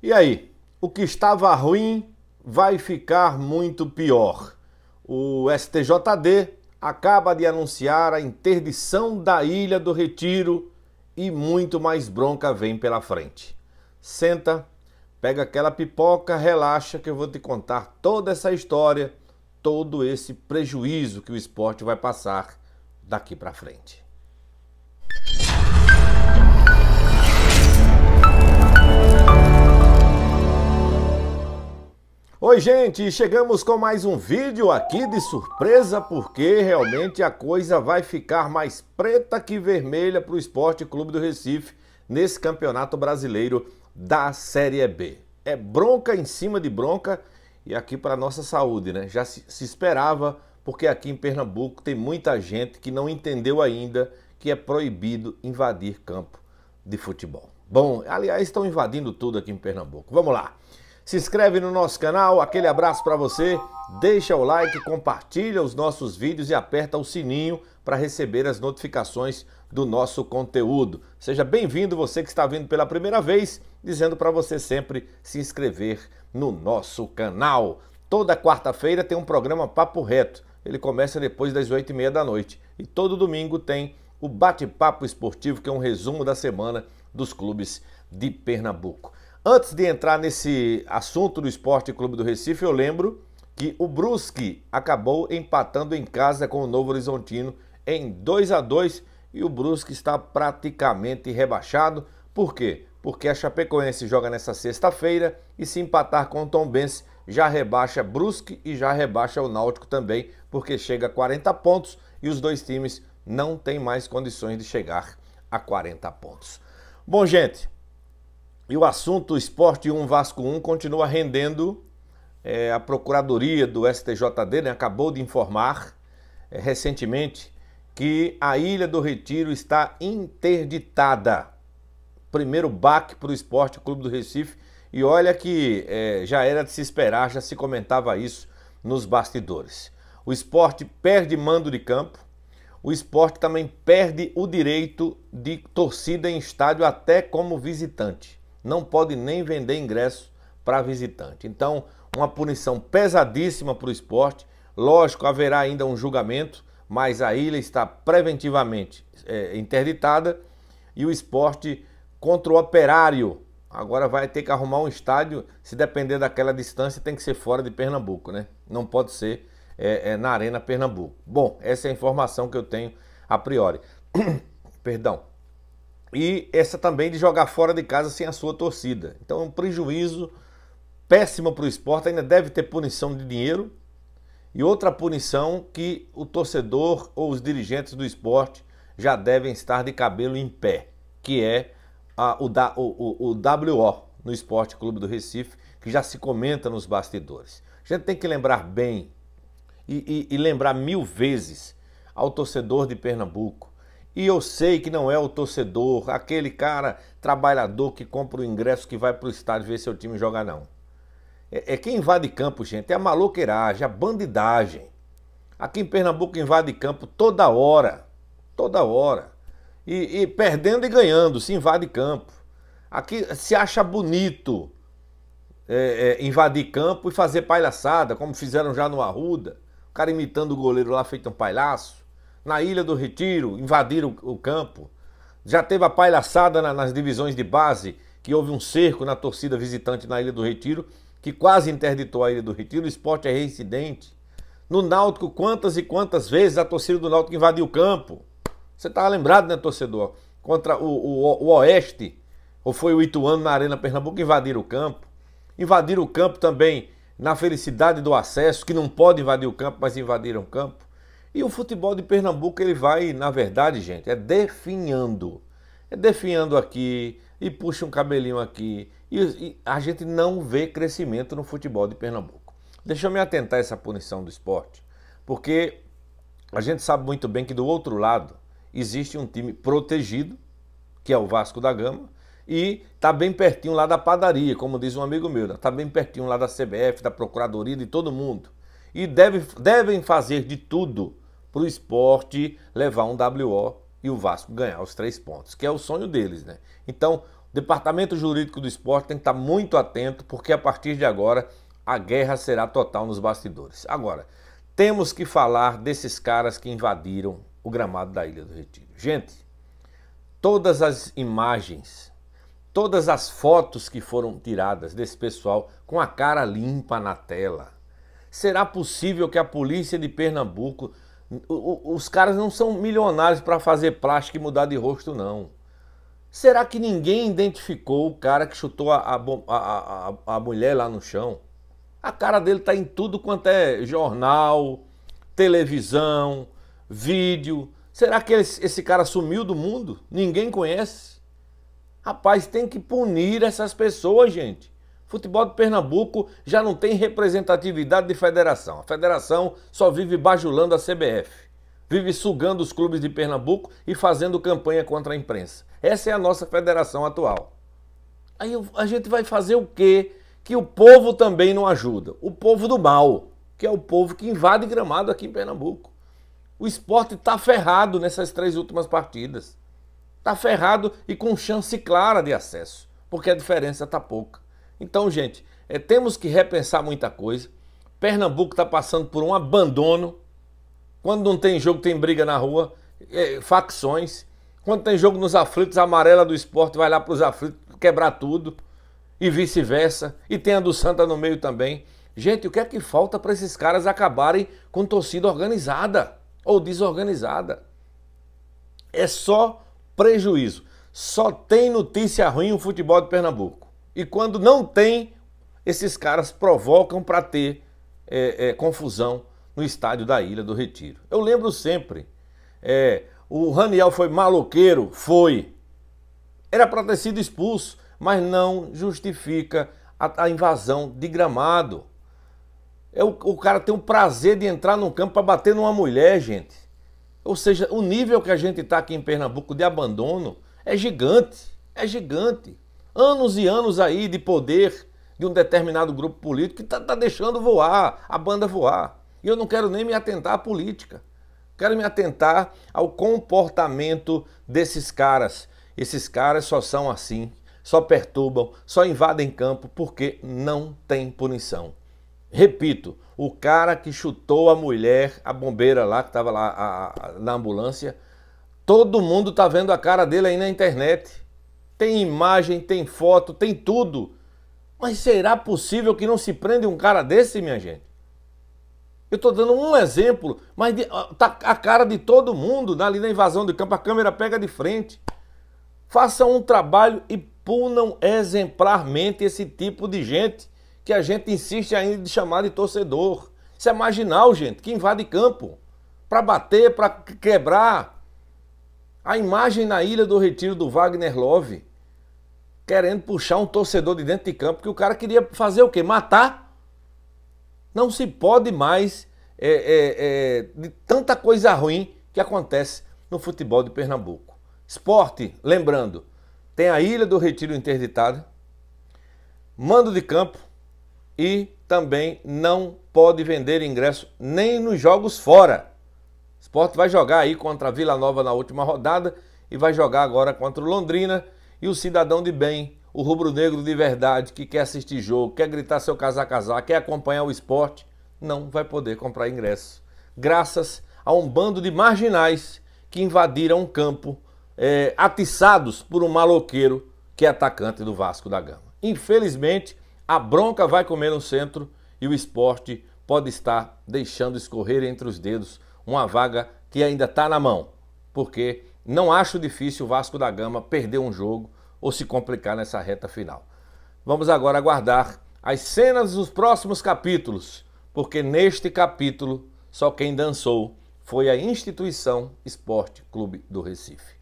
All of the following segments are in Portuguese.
E aí, o que estava ruim vai ficar muito pior. O STJD acaba de anunciar a interdição da Ilha do Retiro e muito mais bronca vem pela frente. Senta, pega aquela pipoca, relaxa que eu vou te contar toda essa história, todo esse prejuízo que o esporte vai passar daqui para frente. Oi gente, chegamos com mais um vídeo aqui de surpresa porque realmente a coisa vai ficar mais preta que vermelha para o Esporte Clube do Recife nesse Campeonato Brasileiro da Série B. É bronca em cima de bronca e aqui para nossa saúde, né? Já se, se esperava porque aqui em Pernambuco tem muita gente que não entendeu ainda que é proibido invadir campo de futebol. Bom, aliás, estão invadindo tudo aqui em Pernambuco. Vamos lá se inscreve no nosso canal, aquele abraço para você, deixa o like, compartilha os nossos vídeos e aperta o sininho para receber as notificações do nosso conteúdo. Seja bem-vindo você que está vindo pela primeira vez, dizendo para você sempre se inscrever no nosso canal. Toda quarta-feira tem um programa Papo Reto. Ele começa depois das oito e meia da noite. E todo domingo tem o Bate-Papo Esportivo, que é um resumo da semana dos clubes de Pernambuco. Antes de entrar nesse assunto do Esporte Clube do Recife, eu lembro que o Brusque acabou empatando em casa com o Novo Horizontino em 2 a 2 e o Brusque está praticamente rebaixado. Por quê? Porque a Chapecoense joga nessa sexta-feira e se empatar com o Tombense já rebaixa Brusque e já rebaixa o Náutico também, porque chega a 40 pontos e os dois times não têm mais condições de chegar a 40 pontos. Bom, gente, e o assunto Esporte 1 Vasco 1 continua rendendo. É, a Procuradoria do STJD né, acabou de informar é, recentemente que a Ilha do Retiro está interditada. Primeiro baque para o Esporte Clube do Recife. E olha que é, já era de se esperar, já se comentava isso nos bastidores. O esporte perde mando de campo, o esporte também perde o direito de torcida em estádio até como visitante não pode nem vender ingresso para visitante. Então, uma punição pesadíssima para o esporte. Lógico, haverá ainda um julgamento, mas a ilha está preventivamente é, interditada e o esporte contra o operário. Agora vai ter que arrumar um estádio, se depender daquela distância, tem que ser fora de Pernambuco, né? Não pode ser é, é, na Arena Pernambuco. Bom, essa é a informação que eu tenho a priori. Perdão e essa também de jogar fora de casa sem a sua torcida. Então é um prejuízo péssimo para o esporte, ainda deve ter punição de dinheiro e outra punição que o torcedor ou os dirigentes do esporte já devem estar de cabelo em pé, que é a, o, da, o, o, o WO no Esporte Clube do Recife, que já se comenta nos bastidores. A gente tem que lembrar bem e, e, e lembrar mil vezes ao torcedor de Pernambuco e eu sei que não é o torcedor, aquele cara trabalhador que compra o ingresso que vai para o estádio ver seu time jogar, não. É, é quem invade campo, gente, é a maloqueiragem, a bandidagem. Aqui em Pernambuco invade campo toda hora, toda hora. E, e perdendo e ganhando, se invade campo. Aqui se acha bonito é, é, invadir campo e fazer palhaçada, como fizeram já no Arruda. O cara imitando o goleiro lá, feito um palhaço na Ilha do Retiro, invadiram o campo. Já teve a palhaçada na, nas divisões de base, que houve um cerco na torcida visitante na Ilha do Retiro, que quase interditou a Ilha do Retiro. O esporte é reincidente. No Náutico, quantas e quantas vezes a torcida do Náutico invadiu o campo? Você estava lembrado, né, torcedor? Contra o, o, o Oeste, ou foi o Ituano na Arena Pernambuco, invadiram o campo. Invadiram o campo também na felicidade do acesso, que não pode invadir o campo, mas invadiram o campo. E o futebol de Pernambuco ele vai, na verdade, gente, é definhando. É definhando aqui e puxa um cabelinho aqui. E, e a gente não vê crescimento no futebol de Pernambuco. Deixa eu me atentar a essa punição do esporte, porque a gente sabe muito bem que do outro lado existe um time protegido, que é o Vasco da Gama, e tá bem pertinho lá da padaria, como diz um amigo meu, tá bem pertinho lá da CBF, da Procuradoria, de todo mundo e deve, devem fazer de tudo para o esporte levar um WO e o Vasco ganhar os três pontos, que é o sonho deles, né? Então, o departamento jurídico do esporte tem que estar tá muito atento, porque a partir de agora a guerra será total nos bastidores. Agora, temos que falar desses caras que invadiram o gramado da Ilha do Retiro. Gente, todas as imagens, todas as fotos que foram tiradas desse pessoal com a cara limpa na tela, Será possível que a polícia de Pernambuco. Os caras não são milionários para fazer plástica e mudar de rosto, não. Será que ninguém identificou o cara que chutou a, a, a, a mulher lá no chão? A cara dele tá em tudo quanto é jornal, televisão, vídeo. Será que esse, esse cara sumiu do mundo? Ninguém conhece? Rapaz, tem que punir essas pessoas, gente futebol de Pernambuco já não tem representatividade de federação. A federação só vive bajulando a CBF. Vive sugando os clubes de Pernambuco e fazendo campanha contra a imprensa. Essa é a nossa federação atual. Aí a gente vai fazer o quê? Que o povo também não ajuda. O povo do mal, que é o povo que invade gramado aqui em Pernambuco. O esporte está ferrado nessas três últimas partidas. Está ferrado e com chance clara de acesso, porque a diferença está pouca. Então, gente, é, temos que repensar muita coisa. Pernambuco está passando por um abandono. Quando não tem jogo, tem briga na rua, é, facções. Quando tem jogo nos aflitos, a amarela do esporte vai lá para os aflitos quebrar tudo. E vice-versa. E tem a do Santa no meio também. Gente, o que é que falta para esses caras acabarem com torcida organizada ou desorganizada? É só prejuízo. Só tem notícia ruim o futebol de Pernambuco. E quando não tem, esses caras provocam para ter é, é, confusão no estádio da Ilha do Retiro. Eu lembro sempre, é, o Raniel foi maloqueiro? Foi. Era para ter sido expulso, mas não justifica a, a invasão de gramado. É o, o, cara tem o prazer de entrar num campo para bater numa mulher, gente. Ou seja, o nível que a gente está aqui em Pernambuco de abandono é gigante. É gigante anos e anos aí de poder de um determinado grupo político que está tá deixando voar, a banda voar. E eu não quero nem me atentar à política. Quero me atentar ao comportamento desses caras. Esses caras só são assim, só perturbam, só invadem campo porque não tem punição. Repito, o cara que chutou a mulher, a bombeira lá que estava lá a, a, na ambulância, todo mundo está vendo a cara dele aí na internet tem imagem, tem foto, tem tudo. Mas será possível que não se prende um cara desse, minha gente? Eu estou dando um exemplo, mas está tá a cara de todo mundo né, ali na invasão de campo, a câmera pega de frente. Façam um trabalho e punam exemplarmente esse tipo de gente que a gente insiste ainda de chamar de torcedor. Isso é marginal, gente, que invade campo para bater, para quebrar. A imagem na Ilha do Retiro do Wagner Love querendo puxar um torcedor de dentro de campo, que o cara queria fazer o quê? Matar? Não se pode mais é, é, é, de tanta coisa ruim que acontece no futebol de Pernambuco. Esporte, lembrando, tem a Ilha do Retiro interditada, mando de campo e também não pode vender ingresso nem nos jogos fora. Esporte vai jogar aí contra a Vila Nova na última rodada e vai jogar agora contra o Londrina. E o cidadão de bem, o rubro-negro de verdade, que quer assistir jogo, quer gritar seu casar-casar, quer acompanhar o esporte, não vai poder comprar ingresso. Graças a um bando de marginais que invadiram um campo é, atiçados por um maloqueiro que é atacante do Vasco da Gama. Infelizmente, a bronca vai comer no centro e o esporte pode estar deixando escorrer entre os dedos uma vaga que ainda está na mão, porque não acho difícil o Vasco da Gama perder um jogo ou se complicar nessa reta final. Vamos agora aguardar as cenas dos próximos capítulos, porque neste capítulo só quem dançou foi a instituição Esporte Clube do Recife.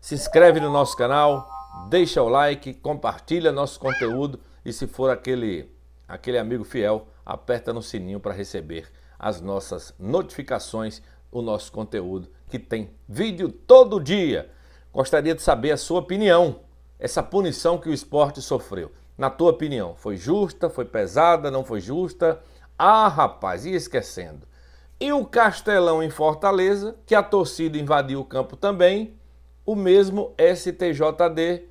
Se inscreve no nosso canal, deixa o like, compartilha nosso conteúdo e se for aquele aquele amigo fiel, aperta no sininho para receber as nossas notificações, o nosso conteúdo que tem vídeo todo dia. Gostaria de saber a sua opinião. Essa punição que o esporte sofreu, na tua opinião, foi justa, foi pesada, não foi justa? Ah, rapaz, ia esquecendo. E o Castelão em Fortaleza, que a torcida invadiu o campo também, o mesmo STJD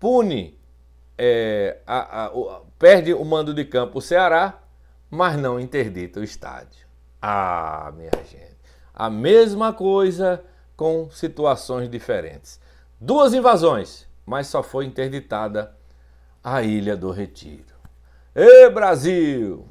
pune, é, a, a, a, perde o mando de campo o Ceará, mas não interdita o estádio. Ah, minha gente a mesma coisa com situações diferentes. Duas invasões, mas só foi interditada a Ilha do Retiro. Ê Brasil!